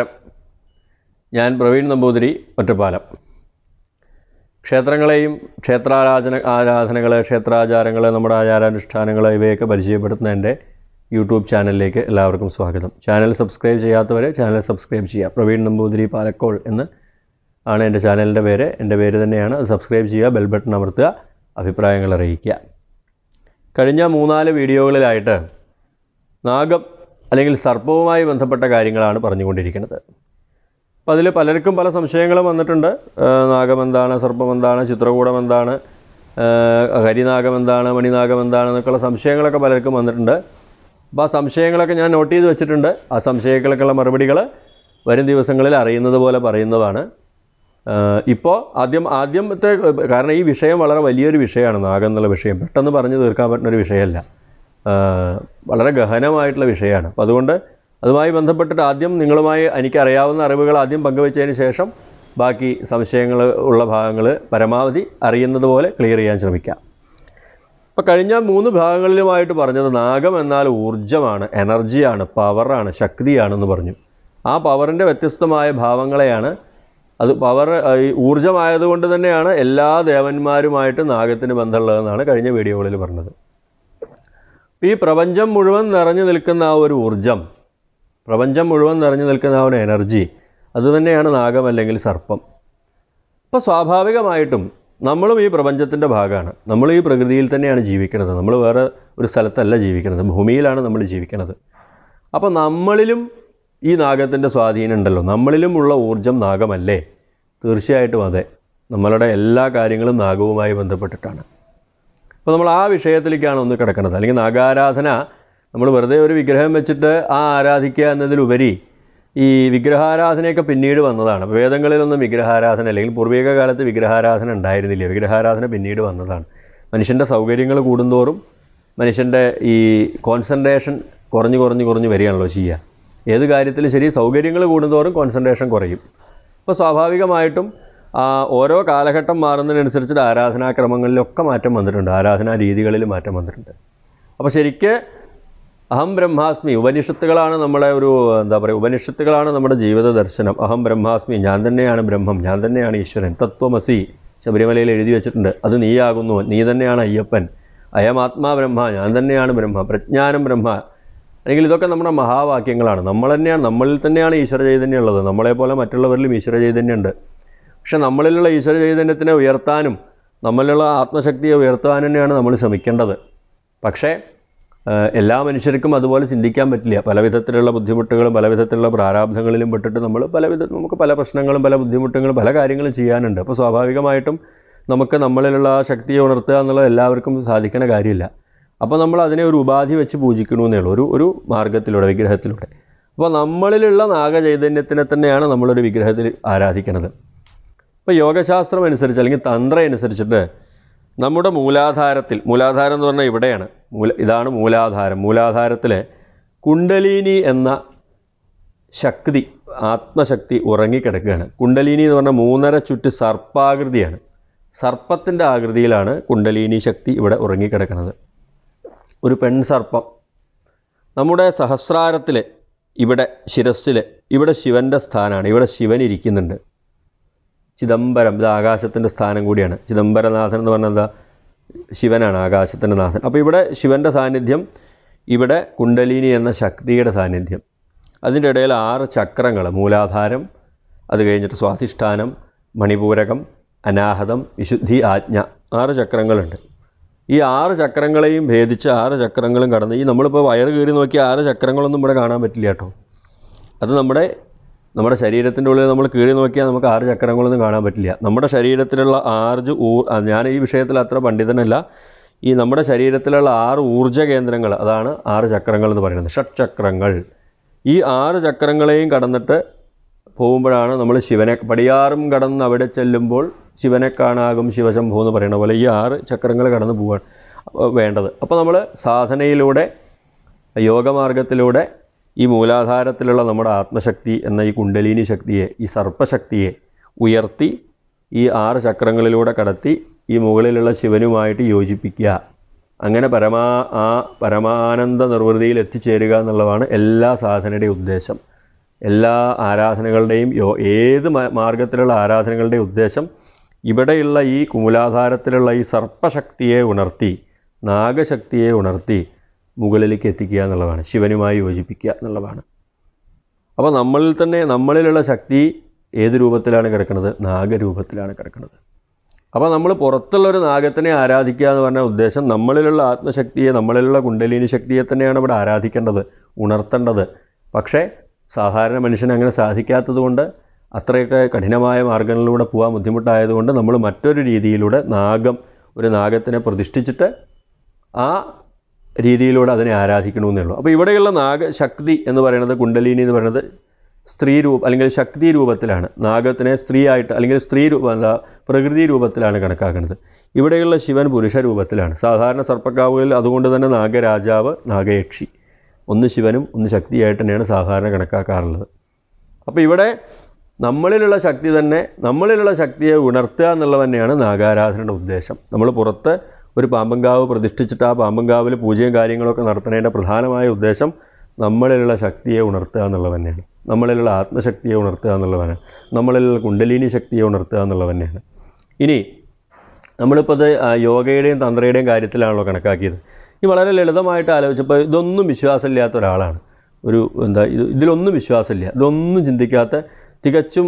നമസ്കാരം ഞാൻ പ്രവീൺ നമ്പൂതിരി ഒറ്റപ്പാലം ക്ഷേത്രങ്ങളെയും ക്ഷേത്രാരാധന ആരാധനകൾ ക്ഷേത്രാചാരങ്ങൾ നമ്മുടെ ആചാരാനുഷ്ഠാനങ്ങൾ ഇവയൊക്കെ പരിചയപ്പെടുത്തുന്ന എൻ്റെ യൂട്യൂബ് ചാനലിലേക്ക് എല്ലാവർക്കും സ്വാഗതം ചാനൽ സബ്സ്ക്രൈബ് ചെയ്യാത്തവർ ചാനൽ സബ്സ്ക്രൈബ് ചെയ്യുക പ്രവീൺ നമ്പൂതിരി പാലക്കോൾ എന്ന് ആണ് എൻ്റെ ചാനലിൻ്റെ പേര് എൻ്റെ പേര് തന്നെയാണ് സബ്സ്ക്രൈബ് ചെയ്യുക ബെൽ ബട്ടൺ അമർത്തുക അഭിപ്രായങ്ങൾ അറിയിക്കുക കഴിഞ്ഞ മൂന്നാല് വീഡിയോകളിലായിട്ട് നാഗം അല്ലെങ്കിൽ സർപ്പവുമായി ബന്ധപ്പെട്ട കാര്യങ്ങളാണ് പറഞ്ഞുകൊണ്ടിരിക്കുന്നത് അപ്പോൾ അതിൽ പലർക്കും പല സംശയങ്ങളും വന്നിട്ടുണ്ട് നാഗം എന്താണ് സർപ്പം എന്താണ് ചിത്രകൂടം എന്താണ് ഹരിനാഗം എന്താണ് മണിനാഗം എന്താണ് എന്നൊക്കെയുള്ള സംശയങ്ങളൊക്കെ പലർക്കും വന്നിട്ടുണ്ട് അപ്പോൾ ആ സംശയങ്ങളൊക്കെ ഞാൻ നോട്ട് ചെയ്ത് വെച്ചിട്ടുണ്ട് ആ സംശയങ്ങൾക്കുള്ള മറുപടികൾ വരും ദിവസങ്ങളിൽ അറിയുന്നത് പോലെ പറയുന്നതാണ് ഇപ്പോൾ ആദ്യം ആദ്യത്തെ കാരണം ഈ വിഷയം വളരെ വലിയൊരു വിഷയമാണ് നാഗം എന്നുള്ള വിഷയം പെട്ടെന്ന് പറഞ്ഞു തീർക്കാൻ പറ്റുന്ന ഒരു വിഷയമല്ല വളരെ ഗഹനമായിട്ടുള്ള വിഷയമാണ് അപ്പം അതുകൊണ്ട് അതുമായി ബന്ധപ്പെട്ടിട്ട് ആദ്യം നിങ്ങളുമായി എനിക്കറിയാവുന്ന അറിവുകൾ ആദ്യം പങ്കുവച്ചതിന് ശേഷം ബാക്കി സംശയങ്ങൾ ഉള്ള ഭാഗങ്ങൾ പരമാവധി അറിയുന്നത് പോലെ ക്ലിയർ ചെയ്യാൻ ശ്രമിക്കാം അപ്പോൾ കഴിഞ്ഞ മൂന്ന് ഭാഗങ്ങളിലുമായിട്ട് പറഞ്ഞത് നാഗം എന്നാൽ ഊർജ്ജമാണ് എനർജിയാണ് പവറാണ് ശക്തിയാണെന്ന് പറഞ്ഞു ആ പവറിൻ്റെ വ്യത്യസ്തമായ ഭാവങ്ങളെയാണ് അത് പവർ ഈ ഊർജ്ജമായതുകൊണ്ട് തന്നെയാണ് എല്ലാ ദേവന്മാരുമായിട്ട് നാഗത്തിന് ബന്ധമുള്ളതെന്നാണ് കഴിഞ്ഞ വീഡിയോകളിൽ പറഞ്ഞത് ഈ പ്രപഞ്ചം മുഴുവൻ നിറഞ്ഞു നിൽക്കുന്ന ആ ഒരു ഊർജം പ്രപഞ്ചം മുഴുവൻ നിറഞ്ഞു നിൽക്കുന്ന ആ ഒരു എനർജി അതുതന്നെയാണ് നാഗം അല്ലെങ്കിൽ സർപ്പം അപ്പോൾ സ്വാഭാവികമായിട്ടും നമ്മളും ഈ പ്രപഞ്ചത്തിൻ്റെ ഭാഗമാണ് നമ്മൾ ഈ പ്രകൃതിയിൽ തന്നെയാണ് ജീവിക്കുന്നത് നമ്മൾ വേറെ ഒരു സ്ഥലത്തല്ല ജീവിക്കുന്നത് ഭൂമിയിലാണ് നമ്മൾ ജീവിക്കുന്നത് അപ്പോൾ നമ്മളിലും ഈ നാഗത്തിൻ്റെ സ്വാധീനം ഉണ്ടല്ലോ നമ്മളിലും ഉള്ള ഊർജം നാഗമല്ലേ തീർച്ചയായിട്ടും അതെ നമ്മളുടെ എല്ലാ കാര്യങ്ങളും നാഗവുമായി ബന്ധപ്പെട്ടിട്ടാണ് അപ്പോൾ നമ്മൾ ആ വിഷയത്തിലേക്കാണ് ഒന്ന് കിടക്കുന്നത് അല്ലെങ്കിൽ നാഗാരാധന നമ്മൾ വെറുതെ ഒരു വിഗ്രഹം വെച്ചിട്ട് ആ ആരാധിക്കുക എന്നതിലുപരി ഈ വിഗ്രഹാരാധനയൊക്കെ പിന്നീട് വന്നതാണ് വേദങ്ങളിലൊന്നും വിഗ്രഹാരാധന അല്ലെങ്കിൽ പൂർവീക കാലത്ത് വിഗ്രഹാരാധന ഉണ്ടായിരുന്നില്ല വിഗ്രഹാരാധന പിന്നീട് വന്നതാണ് മനുഷ്യൻ്റെ സൗകര്യങ്ങൾ കൂടുന്തോറും മനുഷ്യൻ്റെ ഈ കോൺസെൻട്രേഷൻ കുറഞ്ഞു കുറഞ്ഞു കുറഞ്ഞു വരികയാണല്ലോ ചെയ്യുക ഏത് കാര്യത്തിലും ശരി സൗകര്യങ്ങൾ കൂടുന്തോറും കോൺസെൻട്രേഷൻ കുറയും അപ്പോൾ സ്വാഭാവികമായിട്ടും ഓരോ കാലഘട്ടം മാറുന്നതിനനുസരിച്ചിട്ട് ആരാധനാക്രമങ്ങളിലൊക്കെ മാറ്റം വന്നിട്ടുണ്ട് ആരാധനാ രീതികളിൽ മാറ്റം വന്നിട്ടുണ്ട് അപ്പോൾ ശരിക്ക് അഹം ബ്രഹ്മാസ്മി ഉപനിഷത്തുകളാണ് നമ്മളെ ഒരു എന്താ പറയുക ഉപനിഷത്തുകളാണ് നമ്മുടെ ജീവിത ദർശനം അഹം ബ്രഹ്മാസ്മി ഞാൻ തന്നെയാണ് ബ്രഹ്മം ഞാൻ തന്നെയാണ് ഈശ്വരൻ തത്വമസി ശബരിമലയിൽ എഴുതി വെച്ചിട്ടുണ്ട് അത് നീയാകുന്നു നീ തന്നെയാണ് അയ്യപ്പൻ അയം ആത്മാ ബ്രഹ്മ ഞാൻ തന്നെയാണ് ബ്രഹ്മ പ്രജ്ഞാനം ബ്രഹ്മ അല്ലെങ്കിൽ ഇതൊക്കെ നമ്മുടെ മഹാവാക്യങ്ങളാണ് നമ്മൾ തന്നെയാണ് നമ്മളിൽ തന്നെയാണ് ഈശ്വര ചൈതന്യമുള്ളത് നമ്മളെപ്പോലെ മറ്റുള്ളവരിലും ഈശ്വര ചൈതന്യമുണ്ട് പക്ഷെ നമ്മളിലുള്ള ഈശ്വര ചൈതന്യത്തിനെ ഉയർത്താനും നമ്മളിലുള്ള ആത്മശക്തിയെ ഉയർത്താനും തന്നെയാണ് നമ്മൾ ശ്രമിക്കേണ്ടത് പക്ഷേ എല്ലാ മനുഷ്യർക്കും അതുപോലെ ചിന്തിക്കാൻ പറ്റില്ല പല വിധത്തിലുള്ള ബുദ്ധിമുട്ടുകളും പല വിധത്തിലുള്ള പ്രാരാബ്ധങ്ങളിലും പെട്ടിട്ട് നമ്മൾ പല വിധ നമുക്ക് പല പ്രശ്നങ്ങളും പല ബുദ്ധിമുട്ടുകളും പല കാര്യങ്ങളും ചെയ്യാനുണ്ട് അപ്പോൾ സ്വാഭാവികമായിട്ടും നമുക്ക് നമ്മളിലുള്ള ആ ശക്തിയെ ഉണർത്തുക എന്നുള്ളത് എല്ലാവർക്കും സാധിക്കണ കാര്യമില്ല അപ്പോൾ നമ്മൾ അതിനെ ഒരു ഉപാധി വെച്ച് പൂജിക്കണമെന്നേ ഉള്ളൂ ഒരു ഒരു മാർഗത്തിലൂടെ വിഗ്രഹത്തിലൂടെ അപ്പോൾ നമ്മളിലുള്ള നാഗചൈതന്യത്തിനെ തന്നെയാണ് നമ്മളൊരു വിഗ്രഹത്തിൽ ആരാധിക്കണത് അപ്പോൾ യോഗശാസ്ത്രം അനുസരിച്ച് അല്ലെങ്കിൽ തന്ത്രം അനുസരിച്ചിട്ട് നമ്മുടെ മൂലാധാരത്തിൽ മൂലാധാരം എന്ന് പറഞ്ഞാൽ ഇവിടെയാണ് മൂല ഇതാണ് മൂലാധാരം മൂലാധാരത്തിലെ കുണ്ടലിനി എന്ന ശക്തി ആത്മശക്തി ഉറങ്ങിക്കിടക്കുകയാണ് കുണ്ടലിനി എന്ന് പറഞ്ഞാൽ മൂന്നര ചുറ്റ് സർപ്പാകൃതിയാണ് സർപ്പത്തിൻ്റെ ആകൃതിയിലാണ് കുണ്ടലിനി ശക്തി ഇവിടെ ഉറങ്ങിക്കിടക്കുന്നത് ഒരു പെൺ സർപ്പം നമ്മുടെ സഹസ്രാരത്തിലെ ഇവിടെ ശിരസ്സിൽ ഇവിടെ ശിവൻ്റെ സ്ഥാനമാണ് ഇവിടെ ശിവൻ ഇരിക്കുന്നുണ്ട് ചിദംബരം ഇത് ആകാശത്തിൻ്റെ സ്ഥാനം കൂടിയാണ് ചിദംബരനാഥൻ എന്ന് പറഞ്ഞാൽ എന്താ ശിവനാണ് ആകാശത്തിൻ്റെ നാഥൻ അപ്പോൾ ഇവിടെ ശിവൻ്റെ സാന്നിധ്യം ഇവിടെ കുണ്ടലിനി എന്ന ശക്തിയുടെ സാന്നിധ്യം അതിൻ്റെ ഇടയിൽ ആറ് ചക്രങ്ങൾ മൂലാധാരം അത് കഴിഞ്ഞിട്ട് സ്വാധിഷ്ഠാനം മണിപൂരകം അനാഹതം വിശുദ്ധി ആജ്ഞ ആറ് ചക്രങ്ങളുണ്ട് ഈ ആറ് ചക്രങ്ങളെയും ഭേദിച്ച് ആറ് ചക്രങ്ങളും കടന്ന് ഈ നമ്മളിപ്പോൾ വയറ് കയറി നോക്കിയ ആറ് ചക്രങ്ങളൊന്നും ഇവിടെ കാണാൻ പറ്റില്ല കേട്ടോ അത് നമ്മുടെ നമ്മുടെ ശരീരത്തിൻ്റെ ഉള്ളിൽ നമ്മൾ കീറി നോക്കിയാൽ നമുക്ക് ആറ് ചക്രങ്ങളൊന്നും കാണാൻ പറ്റില്ല നമ്മുടെ ശരീരത്തിലുള്ള ആറ് ഊർ ഞാൻ ഈ വിഷയത്തിൽ അത്ര പണ്ഡിതനല്ല ഈ നമ്മുടെ ശരീരത്തിലുള്ള ആറ് ഊർജ്ജ കേന്ദ്രങ്ങൾ അതാണ് ആറ് ചക്രങ്ങൾ എന്ന് പറയുന്നത് ഷഡ്ചക്രങ്ങൾ ഈ ആറ് ചക്രങ്ങളെയും കടന്നിട്ട് പോകുമ്പോഴാണ് നമ്മൾ ശിവനെ പടിയാറും കടന്ന് അവിടെ ചെല്ലുമ്പോൾ ശിവനെ കാണാകും ശിവശംഭു എന്ന് പറയുന്ന പോലെ ഈ ആറ് ചക്രങ്ങൾ കടന്നു പോകാൻ വേണ്ടത് അപ്പോൾ നമ്മൾ സാധനയിലൂടെ യോഗമാർഗത്തിലൂടെ ഈ മൂലാധാരത്തിലുള്ള നമ്മുടെ ആത്മശക്തി എന്ന ഈ കുണ്ടലിനി ശക്തിയെ ഈ സർപ്പശക്തിയെ ഉയർത്തി ഈ ആറ് ചക്രങ്ങളിലൂടെ കടത്തി ഈ മുകളിലുള്ള ശിവനുമായിട്ട് യോജിപ്പിക്കുക അങ്ങനെ പരമാ ആ പരമാനന്ദ നിർവൃതിയിൽ എത്തിച്ചേരുക എന്നുള്ളതാണ് എല്ലാ സാധനയുടെയും ഉദ്ദേശം എല്ലാ ആരാധനകളുടെയും യോ ഏത് മാർഗത്തിലുള്ള ആരാധനകളുടെയും ഉദ്ദേശം ഇവിടെയുള്ള ഈ കുമുലാധാരത്തിലുള്ള ഈ സർപ്പശക്തിയെ ഉണർത്തി നാഗശക്തിയെ ഉണർത്തി മുകളിലേക്ക് എത്തിക്കുക എന്നുള്ളതാണ് ശിവനുമായി യോജിപ്പിക്കുക എന്നുള്ളതാണ് അപ്പോൾ നമ്മളിൽ തന്നെ നമ്മളിലുള്ള ശക്തി ഏത് രൂപത്തിലാണ് കിടക്കുന്നത് നാഗരൂപത്തിലാണ് കിടക്കുന്നത് അപ്പോൾ നമ്മൾ പുറത്തുള്ള ഒരു നാഗത്തിനെ ആരാധിക്കുക എന്ന് പറഞ്ഞ ഉദ്ദേശം നമ്മളിലുള്ള ആത്മശക്തിയെ നമ്മളിലുള്ള കുണ്ടലിനി ശക്തിയെ തന്നെയാണ് ഇവിടെ ആരാധിക്കേണ്ടത് ഉണർത്തേണ്ടത് പക്ഷേ സാധാരണ മനുഷ്യന് അങ്ങനെ സാധിക്കാത്തതുകൊണ്ട് അത്രയൊക്കെ കഠിനമായ മാർഗങ്ങളിലൂടെ പോകാൻ ബുദ്ധിമുട്ടായതുകൊണ്ട് നമ്മൾ മറ്റൊരു രീതിയിലൂടെ നാഗം ഒരു നാഗത്തിനെ പ്രതിഷ്ഠിച്ചിട്ട് ആ രീതിയിലൂടെ അതിനെ ആരാധിക്കണമെന്നേ ഉള്ളൂ അപ്പോൾ ഇവിടെയുള്ള നാഗശക്തി എന്ന് പറയുന്നത് കുണ്ടലിനി എന്ന് പറയുന്നത് സ്ത്രീ രൂപ അല്ലെങ്കിൽ ശക്തി രൂപത്തിലാണ് നാഗത്തിനെ സ്ത്രീ ആയിട്ട് അല്ലെങ്കിൽ സ്ത്രീ രൂപ എന്താ പ്രകൃതി രൂപത്തിലാണ് കണക്കാക്കുന്നത് ഇവിടെയുള്ള ശിവൻ പുരുഷ രൂപത്തിലാണ് സാധാരണ സർപ്പക്കാവുകളിൽ അതുകൊണ്ട് തന്നെ നാഗരാജാവ് നാഗയക്ഷി ഒന്ന് ശിവനും ഒന്ന് ശക്തിയായിട്ട് തന്നെയാണ് സാധാരണ കണക്കാക്കാറുള്ളത് അപ്പോൾ ഇവിടെ നമ്മളിലുള്ള ശക്തി തന്നെ നമ്മളിലുള്ള ശക്തിയെ ഉണർത്തുക എന്നുള്ളത് തന്നെയാണ് നാഗാരാധനയുടെ ഉദ്ദേശം നമ്മൾ പുറത്ത് ഒരു പാമ്പങ്കാവ് പ്രതിഷ്ഠിച്ചിട്ട് ആ പാമ്പങ്കാവിൽ പൂജയും കാര്യങ്ങളൊക്കെ നടത്തേണ്ട പ്രധാനമായ ഉദ്ദേശം നമ്മളിലുള്ള ശക്തിയെ ഉണർത്തുക എന്നുള്ളത് തന്നെയാണ് നമ്മളിലുള്ള ആത്മശക്തിയെ ഉണർത്തുക എന്നുള്ളതാണ് നമ്മളിലുള്ള കുണ്ടലിനി ശക്തിയെ ഉണർത്തുക എന്നുള്ളത് തന്നെയാണ് ഇനി നമ്മളിപ്പോൾ അത് യോഗയുടെയും തന്ത്രയുടെയും കാര്യത്തിലാണല്ലോ കണക്കാക്കിയത് ഈ വളരെ ലളിതമായിട്ട് ആലോചിച്ചപ്പോൾ ഇതൊന്നും വിശ്വാസമില്ലാത്ത ഒരാളാണ് ഒരു എന്താ ഇത് ഇതിലൊന്നും വിശ്വാസമില്ല ഇതൊന്നും ചിന്തിക്കാത്ത തികച്ചും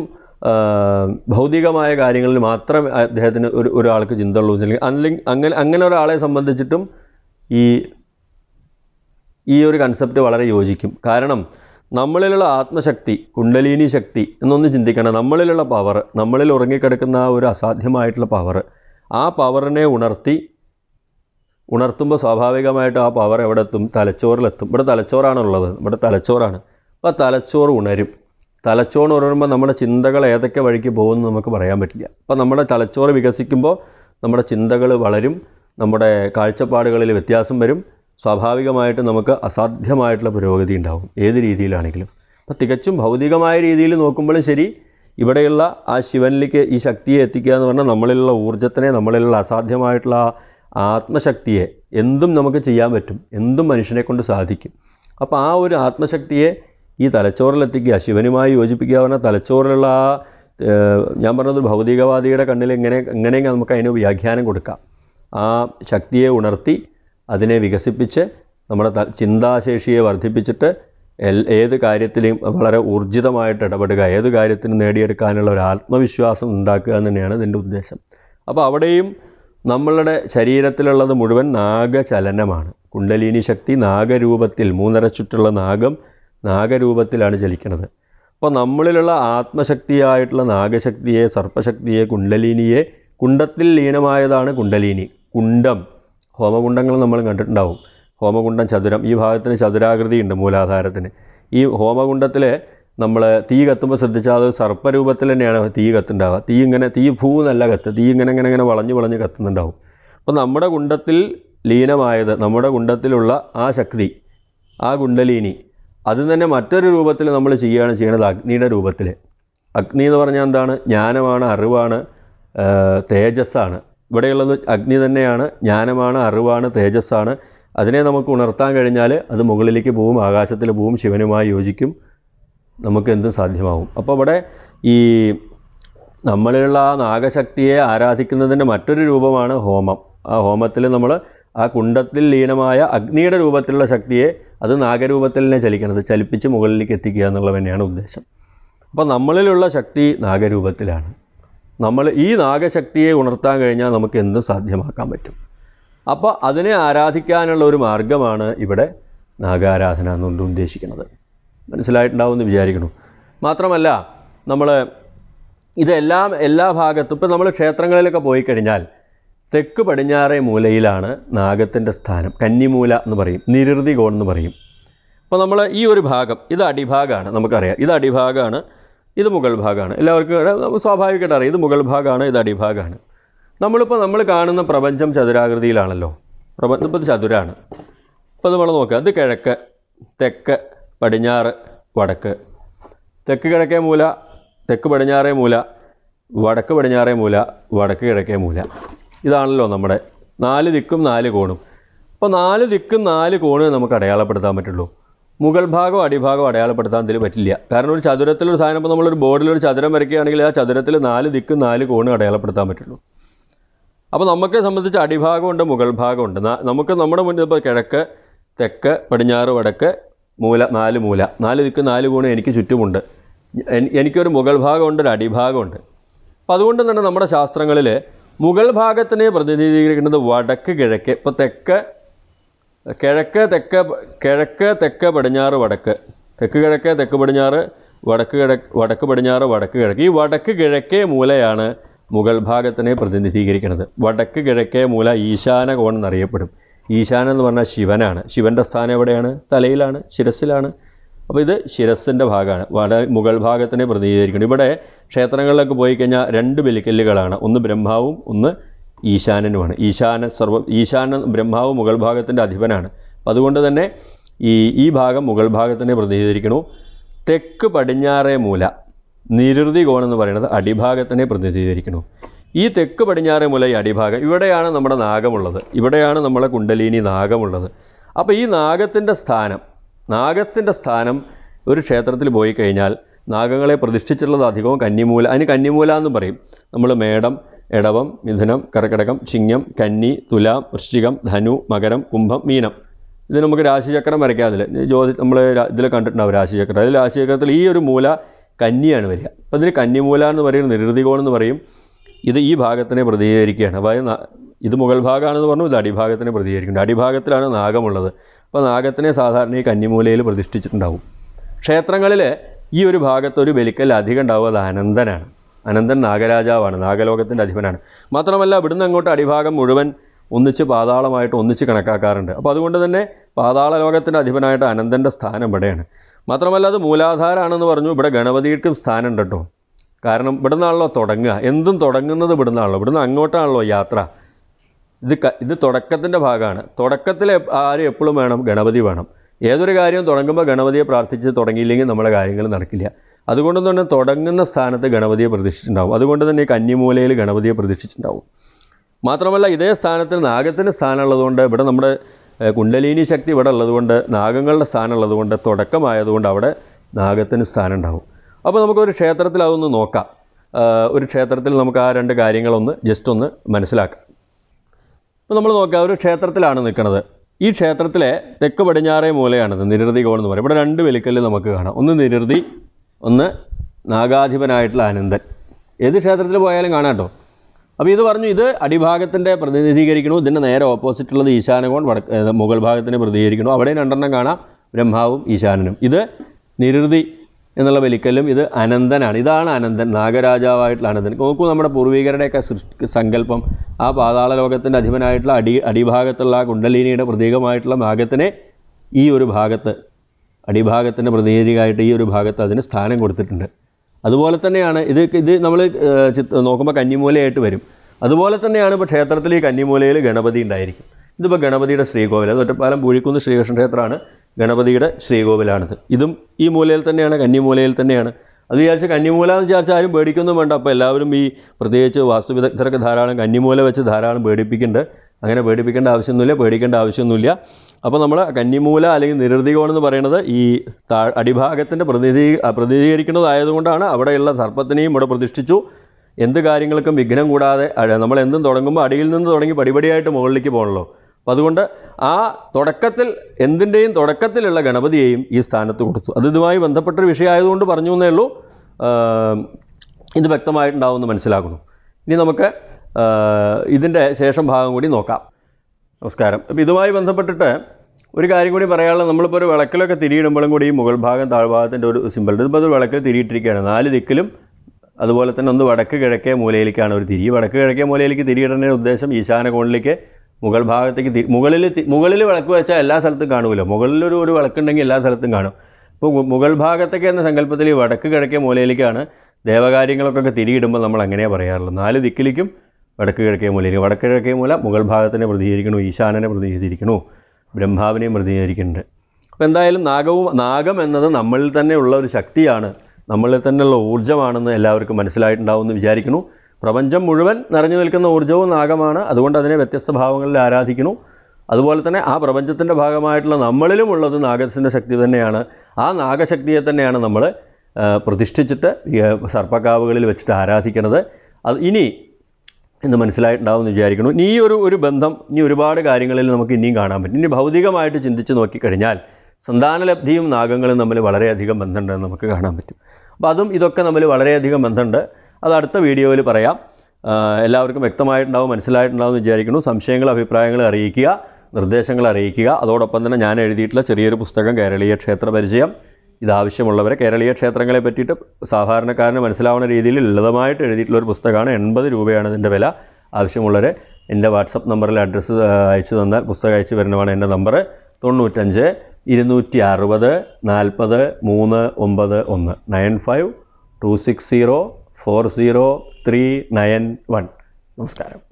ഭൗതികമായ കാര്യങ്ങളിൽ മാത്രം അദ്ദേഹത്തിന് ഒരു ഒരാൾക്ക് ചിന്ത ഉള്ളൂ അല്ലെങ്കിൽ അങ്ങനെ അങ്ങനെ ഒരാളെ സംബന്ധിച്ചിട്ടും ഈ ഈ ഒരു കൺസെപ്റ്റ് വളരെ യോജിക്കും കാരണം നമ്മളിലുള്ള ആത്മശക്തി കുണ്ടലിനി ശക്തി എന്നൊന്ന് ചിന്തിക്കണം നമ്മളിലുള്ള പവർ നമ്മളിൽ ഉറങ്ങിക്കിടക്കുന്ന ആ ഒരു അസാധ്യമായിട്ടുള്ള പവർ ആ പവറിനെ ഉണർത്തി ഉണർത്തുമ്പോൾ സ്വാഭാവികമായിട്ട് ആ പവർ എവിടെ എത്തും തലച്ചോറിലെത്തും ഇവിടെ തലച്ചോറാണുള്ളത് ഇവിടെ തലച്ചോറാണ് അപ്പോൾ തലച്ചോറ് ഉണരും തലച്ചോറ് പറയുമ്പോൾ നമ്മുടെ ചിന്തകൾ ഏതൊക്കെ വഴിക്ക് പോകുമെന്ന് നമുക്ക് പറയാൻ പറ്റില്ല അപ്പോൾ നമ്മുടെ തലച്ചോറ് വികസിക്കുമ്പോൾ നമ്മുടെ ചിന്തകൾ വളരും നമ്മുടെ കാഴ്ചപ്പാടുകളിൽ വ്യത്യാസം വരും സ്വാഭാവികമായിട്ട് നമുക്ക് അസാധ്യമായിട്ടുള്ള പുരോഗതി ഉണ്ടാകും ഏത് രീതിയിലാണെങ്കിലും അപ്പോൾ തികച്ചും ഭൗതികമായ രീതിയിൽ നോക്കുമ്പോഴും ശരി ഇവിടെയുള്ള ആ ശിവനിലേക്ക് ഈ ശക്തിയെ എത്തിക്കുക എന്ന് പറഞ്ഞാൽ നമ്മളിലുള്ള ഊർജ്ജത്തിനെ നമ്മളിലുള്ള അസാധ്യമായിട്ടുള്ള ആത്മശക്തിയെ എന്തും നമുക്ക് ചെയ്യാൻ പറ്റും എന്തും മനുഷ്യനെ കൊണ്ട് സാധിക്കും അപ്പോൾ ആ ഒരു ആത്മശക്തിയെ ഈ തലച്ചോറിലെത്തിക്കുക ശിവനുമായി യോജിപ്പിക്കാവുന്ന തലച്ചോറിലുള്ള ആ ഞാൻ പറഞ്ഞത് ഭൗതികവാദിയുടെ കണ്ണിൽ എങ്ങനെ എങ്ങനെയെങ്കിൽ നമുക്ക് അതിന് വ്യാഖ്യാനം കൊടുക്കാം ആ ശക്തിയെ ഉണർത്തി അതിനെ വികസിപ്പിച്ച് നമ്മുടെ ചിന്താശേഷിയെ വർദ്ധിപ്പിച്ചിട്ട് എൽ ഏത് കാര്യത്തിലും വളരെ ഊർജിതമായിട്ട് ഇടപെടുക ഏത് കാര്യത്തിനും നേടിയെടുക്കാനുള്ള ഒരു ആത്മവിശ്വാസം ഉണ്ടാക്കുക എന്ന് തന്നെയാണ് ഇതിൻ്റെ ഉദ്ദേശം അപ്പോൾ അവിടെയും നമ്മളുടെ ശരീരത്തിലുള്ളത് മുഴുവൻ നാഗചലനമാണ് കുണ്ടലിനി ശക്തി നാഗരൂപത്തിൽ മൂന്നര ചുറ്റുള്ള നാഗം നാഗരൂപത്തിലാണ് ചലിക്കുന്നത് അപ്പോൾ നമ്മളിലുള്ള ആത്മശക്തിയായിട്ടുള്ള നാഗശക്തിയെ സർപ്പശക്തിയെ കുണ്ടലിനിയെ കുണ്ടത്തിൽ ലീനമായതാണ് കുണ്ടലിനി കുണ്ടം ഹോമകുണ്ടങ്ങൾ നമ്മൾ കണ്ടിട്ടുണ്ടാവും ഹോമകുണ്ടം ചതുരം ഈ ഭാഗത്തിന് ചതുരാകൃതിയുണ്ട് മൂലാധാരത്തിന് ഈ ഹോമകുണ്ടത്തിൽ നമ്മൾ തീ കത്തുമ്പോൾ ശ്രദ്ധിച്ചാൽ അത് സർപ്പരൂപത്തിൽ തന്നെയാണ് തീ കത്തുണ്ടാവുക തീ ഇങ്ങനെ തീ ഭൂ നല്ല കത്ത് തീ ഇങ്ങനെ ഇങ്ങനെ ഇങ്ങനെ വളഞ്ഞ് വളഞ്ഞ് കത്തുന്നുണ്ടാവും അപ്പോൾ നമ്മുടെ കുണ്ടത്തിൽ ലീനമായത് നമ്മുടെ കുണ്ടത്തിലുള്ള ആ ശക്തി ആ കുണ്ടലിനി അത് തന്നെ മറ്റൊരു രൂപത്തിൽ നമ്മൾ ചെയ്യുകയാണ് ചെയ്യുന്നത് അഗ്നിയുടെ രൂപത്തിൽ അഗ്നി എന്ന് പറഞ്ഞാൽ എന്താണ് ജ്ഞാനമാണ് അറിവാണ് തേജസ്സാണ് ഇവിടെയുള്ളത് അഗ്നി തന്നെയാണ് ജ്ഞാനമാണ് അറിവാണ് തേജസ്സാണ് അതിനെ നമുക്ക് ഉണർത്താൻ കഴിഞ്ഞാൽ അത് മുകളിലേക്ക് പോവും ആകാശത്തിൽ പോവും ശിവനുമായി യോജിക്കും നമുക്ക് എന്തും സാധ്യമാവും അപ്പോൾ ഇവിടെ ഈ നമ്മളിലുള്ള ആ നാഗശക്തിയെ ആരാധിക്കുന്നതിൻ്റെ മറ്റൊരു രൂപമാണ് ഹോമം ആ ഹോമത്തിൽ നമ്മൾ ആ കുണ്ടത്തിൽ ലീനമായ അഗ്നിയുടെ രൂപത്തിലുള്ള ശക്തിയെ അത് നാഗരൂപത്തിൽ തന്നെ ചലിക്കണത് ചലിപ്പിച്ച് മുകളിലേക്ക് എത്തിക്കുക എന്നുള്ളത് തന്നെയാണ് ഉദ്ദേശം അപ്പോൾ നമ്മളിലുള്ള ശക്തി നാഗരൂപത്തിലാണ് നമ്മൾ ഈ നാഗശക്തിയെ ഉണർത്താൻ കഴിഞ്ഞാൽ നമുക്ക് എന്ത് സാധ്യമാക്കാൻ പറ്റും അപ്പോൾ അതിനെ ആരാധിക്കാനുള്ള ഒരു മാർഗമാണ് ഇവിടെ നാഗാരാധന എന്നുകൊണ്ട് ഉദ്ദേശിക്കുന്നത് മനസ്സിലായിട്ടുണ്ടാവുമെന്ന് വിചാരിക്കണം മാത്രമല്ല നമ്മൾ ഇതെല്ലാം എല്ലാ ഭാഗത്തും ഇപ്പോൾ നമ്മൾ ക്ഷേത്രങ്ങളിലൊക്കെ പോയി കഴിഞ്ഞാൽ തെക്ക് പടിഞ്ഞാറേ മൂലയിലാണ് നാഗത്തിൻ്റെ സ്ഥാനം കന്നിമൂല എന്ന് പറയും നിരുതി കോൺ എന്ന് പറയും അപ്പോൾ നമ്മൾ ഈ ഒരു ഭാഗം ഇത് അടിഭാഗമാണ് നമുക്കറിയാം ഇത് അടിഭാഗമാണ് ഇത് മുകൾ ഭാഗമാണ് എല്ലാവർക്കും സ്വാഭാവികമായിട്ട് അറിയാം ഇത് മുകൾ ഭാഗമാണ് ഇത് അടിഭാഗമാണ് നമ്മളിപ്പോൾ നമ്മൾ കാണുന്ന പ്രപഞ്ചം ചതുരാകൃതിയിലാണല്ലോ പ്രപഞ്ചം ഇപ്പോൾ ചതുരാണ് അപ്പോൾ നമ്മൾ നോക്കുക അത് കിഴക്ക് തെക്ക് പടിഞ്ഞാറ് വടക്ക് തെക്ക് കിഴക്കേ മൂല തെക്ക് പടിഞ്ഞാറേ മൂല വടക്ക് പടിഞ്ഞാറേ മൂല വടക്ക് കിഴക്കേ മൂല ഇതാണല്ലോ നമ്മുടെ നാല് ദിക്കും നാല് കോണും അപ്പോൾ നാല് ദിക്കും നാല് കോണും നമുക്ക് അടയാളപ്പെടുത്താൻ പറ്റുള്ളൂ മുകൾ ഭാഗവും അടിഭാഗവും അടയാളപ്പെടുത്താൻ ഇതിൽ പറ്റില്ല കാരണം ഒരു ചതുരത്തിലൊരു സാധനം ഇപ്പോൾ നമ്മളൊരു ബോർഡിലൊരു ചതുരം വരയ്ക്കുകയാണെങ്കിൽ ആ ചതുരത്തിൽ നാല് ദിക്കും നാല് കോണും അടയാളപ്പെടുത്താൻ പറ്റുള്ളൂ അപ്പോൾ നമുക്ക് സംബന്ധിച്ച് അടിഭാഗമുണ്ട് മുകൾ ഭാഗമുണ്ട് നമുക്ക് നമ്മുടെ മുന്നിൽ ഇപ്പോൾ കിഴക്ക് തെക്ക് പടിഞ്ഞാറ് വടക്ക് മൂല നാല് മൂല നാല് ദിക്ക് നാല് കോണും എനിക്ക് ചുറ്റുമുണ്ട് എനിക്കൊരു മുകൾ ഭാഗമുണ്ട് ഒരു അടിഭാഗമുണ്ട് അപ്പോൾ അതുകൊണ്ട് തന്നെ നമ്മുടെ ശാസ്ത്രങ്ങളിൽ മുഗൾ ഭാഗത്തിനെ പ്രതിനിധീകരിക്കുന്നത് വടക്ക് കിഴക്ക് ഇപ്പോൾ തെക്ക് കിഴക്ക് തെക്ക് കിഴക്ക് തെക്ക് പടിഞ്ഞാറ് വടക്ക് തെക്ക് കിഴക്ക് തെക്ക് പടിഞ്ഞാറ് വടക്ക് കിഴക്ക് വടക്ക് പടിഞ്ഞാറ് വടക്ക് കിഴക്ക് ഈ വടക്ക് കിഴക്കേ മൂലയാണ് മുഗൾ ഭാഗത്തിനെ പ്രതിനിധീകരിക്കുന്നത് വടക്ക് കിഴക്കേ മൂല ഈശാന കോൺ എന്നറിയപ്പെടും ഈശാനെന്ന് എന്ന് പറഞ്ഞാൽ ശിവനാണ് ശിവൻ്റെ സ്ഥാനം എവിടെയാണ് തലയിലാണ് ശിരസിലാണ് അപ്പോൾ ഇത് ശിരസിൻ്റെ ഭാഗമാണ് വട മുകൾ ഭാഗത്തിനെ പ്രതിനിധീകരിക്കുന്നത് ഇവിടെ ക്ഷേത്രങ്ങളിലൊക്കെ പോയി കഴിഞ്ഞാൽ രണ്ട് ബലിക്കല്ലുകളാണ് ഒന്ന് ബ്രഹ്മാവും ഒന്ന് ഈശാനനുമാണ് ഈശാന സർവ ഈശാന ബ്രഹ്മാവ് മുകൾ ഭാഗത്തിൻ്റെ അധിപനാണ് അപ്പോൾ അതുകൊണ്ട് തന്നെ ഈ ഈ ഭാഗം മുകൾ ഭാഗത്തിനെ പ്രതിനിധീകരിക്കുന്നു തെക്ക് പടിഞ്ഞാറേ മൂല നിരുതി കോണെന്ന് പറയുന്നത് അടിഭാഗത്തിനെ പ്രതിനിധീകരിക്കുന്നു ഈ തെക്ക് പടിഞ്ഞാറേ മൂല ഈ അടിഭാഗം ഇവിടെയാണ് നമ്മുടെ നാഗമുള്ളത് ഇവിടെയാണ് നമ്മളെ കുണ്ടലിനി നാഗമുള്ളത് അപ്പോൾ ഈ നാഗത്തിൻ്റെ സ്ഥാനം നാഗത്തിൻ്റെ സ്ഥാനം ഒരു ക്ഷേത്രത്തിൽ പോയി കഴിഞ്ഞാൽ നാഗങ്ങളെ പ്രതിഷ്ഠിച്ചിട്ടുള്ളത് അധികവും കന്നിമൂല അതിന് കന്നിമൂല എന്ന് പറയും നമ്മൾ മേടം ഇടവം മിഥുനം കർക്കിടകം ചിങ്ങം കന്നി തുലാം വൃശ്ചികം ധനു മകരം കുംഭം മീനം ഇത് നമുക്ക് രാശിചക്രം വരയ്ക്കാതില്ല ജ്യോതി നമ്മൾ ഇതിൽ കണ്ടിട്ടുണ്ടാവും രാശിചക്രം അതിൽ രാശിചക്രത്തിൽ ഈ ഒരു മൂല കന്നിയാണ് വരിക അപ്പോൾ അതിന് കന്നിമൂല എന്ന് പറയുന്നത് നിരൃതികോൺ എന്ന് പറയും ഇത് ഈ ഭാഗത്തിനെ പ്രതിനിധീകരിക്കുകയാണ് അതായത് ഇത് മുഗൾ ഭാഗമാണെന്ന് പറഞ്ഞു ഇത് അടിഭാഗത്തിനെ പ്രതികരിക്കുന്നുണ്ട് അടിഭാഗത്തിലാണ് നാഗമുള്ളത് അപ്പോൾ നാഗത്തിനെ സാധാരണ ഈ കന്നിമൂലയിൽ പ്രതിഷ്ഠിച്ചിട്ടുണ്ടാവും ക്ഷേത്രങ്ങളിൽ ഈ ഒരു ഭാഗത്തൊരു ബലിക്കൽ അധികം ഉണ്ടാവുക അത് അനന്തനാണ് അനന്തൻ നാഗരാജാവാണ് നാഗലോകത്തിൻ്റെ അധിപനാണ് മാത്രമല്ല ഇവിടുന്ന് അങ്ങോട്ട് അടിഭാഗം മുഴുവൻ ഒന്നിച്ച് പാതാളമായിട്ട് ഒന്നിച്ച് കണക്കാക്കാറുണ്ട് അപ്പോൾ അതുകൊണ്ട് തന്നെ പാതാള ലോകത്തിൻ്റെ അധിപനായിട്ട് അനന്തൻ്റെ സ്ഥാനം ഇവിടെയാണ് മാത്രമല്ല അത് മൂലാധാരാണെന്ന് പറഞ്ഞു ഇവിടെ ഗണപതിക്കും സ്ഥാനം ഉണ്ട് കേട്ടോ കാരണം ഇവിടുന്നാണല്ലോ തുടങ്ങുക എന്തും തുടങ്ങുന്നത് ഇവിടുന്നാണല്ലോ ഇവിടുന്ന് അങ്ങോട്ടാണല്ലോ യാത്ര ഇത് ഇത് തുടക്കത്തിൻ്റെ ഭാഗമാണ് തുടക്കത്തിൽ ആര് എപ്പോഴും വേണം ഗണപതി വേണം ഏതൊരു കാര്യവും തുടങ്ങുമ്പോൾ ഗണപതിയെ പ്രാർത്ഥിച്ച് തുടങ്ങിയില്ലെങ്കിൽ നമ്മുടെ കാര്യങ്ങൾ നടക്കില്ല അതുകൊണ്ട് തന്നെ തുടങ്ങുന്ന സ്ഥാനത്ത് ഗണപതിയെ പ്രതീക്ഷിച്ചിട്ടുണ്ടാവും അതുകൊണ്ട് തന്നെ ഈ കന്നിമൂലയിൽ ഗണപതിയെ പ്രതീക്ഷിച്ചിട്ടുണ്ടാവും മാത്രമല്ല ഇതേ സ്ഥാനത്ത് നാഗത്തിൻ്റെ സ്ഥാനമുള്ളതുകൊണ്ട് ഇവിടെ നമ്മുടെ കുണ്ടലിനി ശക്തി ഇവിടെ ഉള്ളതുകൊണ്ട് നാഗങ്ങളുടെ സ്ഥാനം ഉള്ളതുകൊണ്ട് തുടക്കമായതുകൊണ്ട് അവിടെ നാഗത്തിന് സ്ഥാനം ഉണ്ടാവും അപ്പോൾ നമുക്കൊരു ക്ഷേത്രത്തിൽ അതൊന്ന് നോക്കാം ഒരു ക്ഷേത്രത്തിൽ നമുക്ക് ആ രണ്ട് കാര്യങ്ങളൊന്ന് ജസ്റ്റ് ഒന്ന് മനസ്സിലാക്കാം അപ്പോൾ നമ്മൾ നോക്കുക ഒരു ക്ഷേത്രത്തിലാണ് നിൽക്കുന്നത് ഈ ക്ഷേത്രത്തിലെ തെക്ക് പടിഞ്ഞാറേ മൂലയാണത് നിരൃതി ഗോൾ എന്ന് പറയും ഇവിടെ രണ്ട് വെലിക്കല്ല് നമുക്ക് കാണാം ഒന്ന് നിരൃതി ഒന്ന് നാഗാധിപനായിട്ടുള്ള ആനന്ദൻ ഏത് ക്ഷേത്രത്തിൽ പോയാലും കാണാം കേട്ടോ അപ്പോൾ ഇത് പറഞ്ഞു ഇത് അടിഭാഗത്തിൻ്റെ പ്രതിനിധീകരിക്കണു ഇതിൻ്റെ നേരെ ഓപ്പോസിറ്റുള്ളത് ഈശാനകോൺ വടക്ക് മുകൾ ഭാഗത്തിനെ പ്രതിനിധീകരിക്കണു അവിടെ രണ്ടെണ്ണം കാണാം ബ്രഹ്മാവും ഈശാനനും ഇത് നിരൃതി എന്നുള്ള വലിക്കലും ഇത് അനന്തനാണ് ഇതാണ് അനന്തൻ നാഗരാജാവായിട്ടുള്ള അനന്തൻ നോക്കൂ നമ്മുടെ പൂർവീകരുടെയൊക്കെ സൃഷ്ടി സങ്കല്പം ആ പാതാള ലോകത്തിൻ്റെ അധിപനായിട്ടുള്ള അടി അടിഭാഗത്തുള്ള കുണ്ടലിനിയുടെ പ്രതീകമായിട്ടുള്ള ഭാഗത്തിനെ ഈ ഒരു ഭാഗത്ത് അടിഭാഗത്തിൻ്റെ പ്രതിനിധിയായിട്ട് ഈ ഒരു ഭാഗത്ത് അതിന് സ്ഥാനം കൊടുത്തിട്ടുണ്ട് അതുപോലെ തന്നെയാണ് ഇത് ഇത് നമ്മൾ നോക്കുമ്പോൾ കന്നിമൂലയായിട്ട് വരും അതുപോലെ തന്നെയാണ് ഇപ്പോൾ ക്ഷേത്രത്തിൽ ഈ കന്നിമൂലയിൽ ഗണപതി ഉണ്ടായിരിക്കും ഇതിപ്പോൾ ഗണപതിയുടെ ശ്രീകോവിൽ അത് ഒറ്റപ്പാലം പൂഴിക്കുന്ന് ശ്രീകൃഷ്ണ ക്ഷേത്രമാണ് ഗണപതിയുടെ ശ്രീകോവിലാണിത് ഇതും ഈ മൂലയിൽ തന്നെയാണ് കന്നിമൂലയിൽ തന്നെയാണ് അത് വിചാരിച്ച് കന്നിമൂല എന്ന് വിചാരിച്ചാൽ ആരും പേടിക്കൊന്നും വേണ്ട അപ്പോൾ എല്ലാവരും ഈ പ്രത്യേകിച്ച് വാസ്തുവിദഗ്ധരൊക്കെ ധാരാളം കന്നിമൂല വെച്ച് ധാരാളം പേടിപ്പിക്കേണ്ട അങ്ങനെ പേടിപ്പിക്കേണ്ട ആവശ്യമൊന്നുമില്ല പേടിക്കേണ്ട ആവശ്യമൊന്നുമില്ല അപ്പോൾ നമ്മൾ കന്നിമൂല അല്ലെങ്കിൽ നിരതികോൺ എന്ന് പറയുന്നത് ഈ താ അടിഭാഗത്തിൻ്റെ പ്രതിനിധീ പ്രതിനിധീകരിക്കുന്നതായതുകൊണ്ടാണ് അവിടെയുള്ള സർപ്പത്തിനെയും ഇവിടെ പ്രതിഷ്ഠിച്ചു എന്ത് കാര്യങ്ങൾക്കും വിഘ്നം കൂടാതെ നമ്മൾ എന്തും തുടങ്ങുമ്പോൾ അടിയിൽ നിന്ന് തുടങ്ങി പടിപടിയായിട്ട് മുകളിലേക്ക് പോകണല്ലോ അപ്പം അതുകൊണ്ട് ആ തുടക്കത്തിൽ എന്തിൻ്റെയും തുടക്കത്തിലുള്ള ഗണപതിയെയും ഈ സ്ഥാനത്ത് കൊടുത്തു അത് ഇതുമായി ബന്ധപ്പെട്ടൊരു വിഷയമായതുകൊണ്ട് പറഞ്ഞു എന്നേ ഉള്ളൂ ഇത് വ്യക്തമായിട്ടുണ്ടാവുമെന്ന് മനസ്സിലാക്കുന്നു ഇനി നമുക്ക് ഇതിൻ്റെ ശേഷം ഭാഗം കൂടി നോക്കാം നമസ്കാരം അപ്പോൾ ഇതുമായി ബന്ധപ്പെട്ടിട്ട് ഒരു കാര്യം കൂടി പറയാനുള്ളത് നമ്മളിപ്പോൾ ഒരു വിളക്കിലൊക്കെ തിരിയിടുമ്പോഴും കൂടി ഈ മുകൾ ഭാഗം താഴ്ഭാഗത്തിൻ്റെ ഒരു സിമ്പിളുണ്ട് ഇതിപ്പോൾ അത് വിളക്കിൽ തിരിയിട്ടിരിക്കുകയാണ് നാല് ദിക്കിലും അതുപോലെ തന്നെ ഒന്ന് വടക്ക് കിഴക്കേ മൂലയിലേക്കാണ് ഒരു തിരി വടക്ക് കിഴക്കേ മൂലയിലേക്ക് തിരിയിടേണ്ട ഉദ്ദേശം ഈശാന കോണിലേക്ക് മുകൾ ഭാഗത്തേക്ക് മുകളിൽ മുകളിൽ വിളക്ക് വെച്ചാൽ എല്ലാ സ്ഥലത്തും കാണുമല്ലോ മുകളിലൊരു ഒരു വിളക്കുണ്ടെങ്കിൽ എല്ലാ സ്ഥലത്തും കാണും ഇപ്പോൾ മുകൾ ഭാഗത്തേക്ക് എന്ന സങ്കല്പത്തിൽ വടക്ക് കിഴക്കേ മൂലയിലേക്കാണ് ദേവകാര്യങ്ങൾക്കൊക്കെ തിരിയിടുമ്പോൾ നമ്മൾ അങ്ങനെയാണ് പറയാറുള്ളത് നാല് ദിക്കിലേക്കും വടക്ക് കിഴക്കേ മൂലയിലേക്ക് വടക്ക് കിഴക്കേ മൂല മുകൾ ഭാഗത്തിനെ പ്രതികരിക്കണോ ഈശാനനെ പ്രതിനിധീകരിക്കണു ബ്രഹ്മാവിനെയും പ്രതികരിക്കുന്നുണ്ട് അപ്പോൾ എന്തായാലും നാഗവും നാഗം എന്നത് നമ്മളിൽ തന്നെ ഉള്ള ഒരു ശക്തിയാണ് നമ്മളിൽ തന്നെയുള്ള ഊർജ്ജമാണെന്ന് എല്ലാവർക്കും മനസ്സിലായിട്ടുണ്ടാവുമെന്ന് വിചാരിക്കുന്നു പ്രപഞ്ചം മുഴുവൻ നിറഞ്ഞു നിൽക്കുന്ന ഊർജ്ജവും നാഗമാണ് അതുകൊണ്ട് അതിനെ വ്യത്യസ്ത ഭാവങ്ങളിൽ ആരാധിക്കുന്നു അതുപോലെ തന്നെ ആ പ്രപഞ്ചത്തിൻ്റെ ഭാഗമായിട്ടുള്ള നമ്മളിലും ഉള്ളത് നാഗത്തിൻ്റെ ശക്തി തന്നെയാണ് ആ നാഗശക്തിയെ തന്നെയാണ് നമ്മൾ പ്രതിഷ്ഠിച്ചിട്ട് സർപ്പക്കാവുകളിൽ വെച്ചിട്ട് ആരാധിക്കുന്നത് അത് ഇനി എന്ന് മനസ്സിലായിട്ടുണ്ടാവുമെന്ന് വിചാരിക്കുന്നു ഇനി ഒരു ഒരു ബന്ധം ഇനി ഒരുപാട് കാര്യങ്ങളിൽ നമുക്ക് ഇനിയും കാണാൻ പറ്റും ഇനി ഭൗതികമായിട്ട് ചിന്തിച്ച് നോക്കിക്കഴിഞ്ഞാൽ സന്താനലബ്ധിയും നാഗങ്ങളും തമ്മിൽ വളരെയധികം ബന്ധമുണ്ടെന്ന് നമുക്ക് കാണാൻ പറ്റും അപ്പോൾ അതും ഇതൊക്കെ തമ്മിൽ വളരെയധികം ബന്ധമുണ്ട് അത് അടുത്ത വീഡിയോയിൽ പറയാം എല്ലാവർക്കും വ്യക്തമായിട്ടുണ്ടാവും മനസ്സിലായിട്ടുണ്ടാവും എന്ന് വിചാരിക്കുന്നു സംശയങ്ങൾ അഭിപ്രായങ്ങൾ അറിയിക്കുക നിർദ്ദേശങ്ങൾ അറിയിക്കുക അതോടൊപ്പം തന്നെ ഞാൻ എഴുതിയിട്ടുള്ള ചെറിയൊരു പുസ്തകം കേരളീയ ക്ഷേത്ര പരിചയം ഇതാവശ്യമുള്ളവരെ കേരളീയ ക്ഷേത്രങ്ങളെ പറ്റിയിട്ട് സാധാരണക്കാരന് മനസ്സിലാവുന്ന രീതിയിൽ ലളിതമായിട്ട് എഴുതിയിട്ടുള്ള ഒരു പുസ്തകമാണ് എൺപത് രൂപയാണ് ഇതിൻ്റെ വില ആവശ്യമുള്ളവരെ എൻ്റെ വാട്സപ്പ് നമ്പറിൽ അഡ്രസ്സ് അയച്ചു തന്നാൽ പുസ്തകം അയച്ചു വരണമാണ് എൻ്റെ നമ്പർ തൊണ്ണൂറ്റഞ്ച് ഇരുന്നൂറ്റി അറുപത് നാൽപ്പത് മൂന്ന് ഒമ്പത് ഒന്ന് nine five two six zero four zero three nine one നമസ്കാരം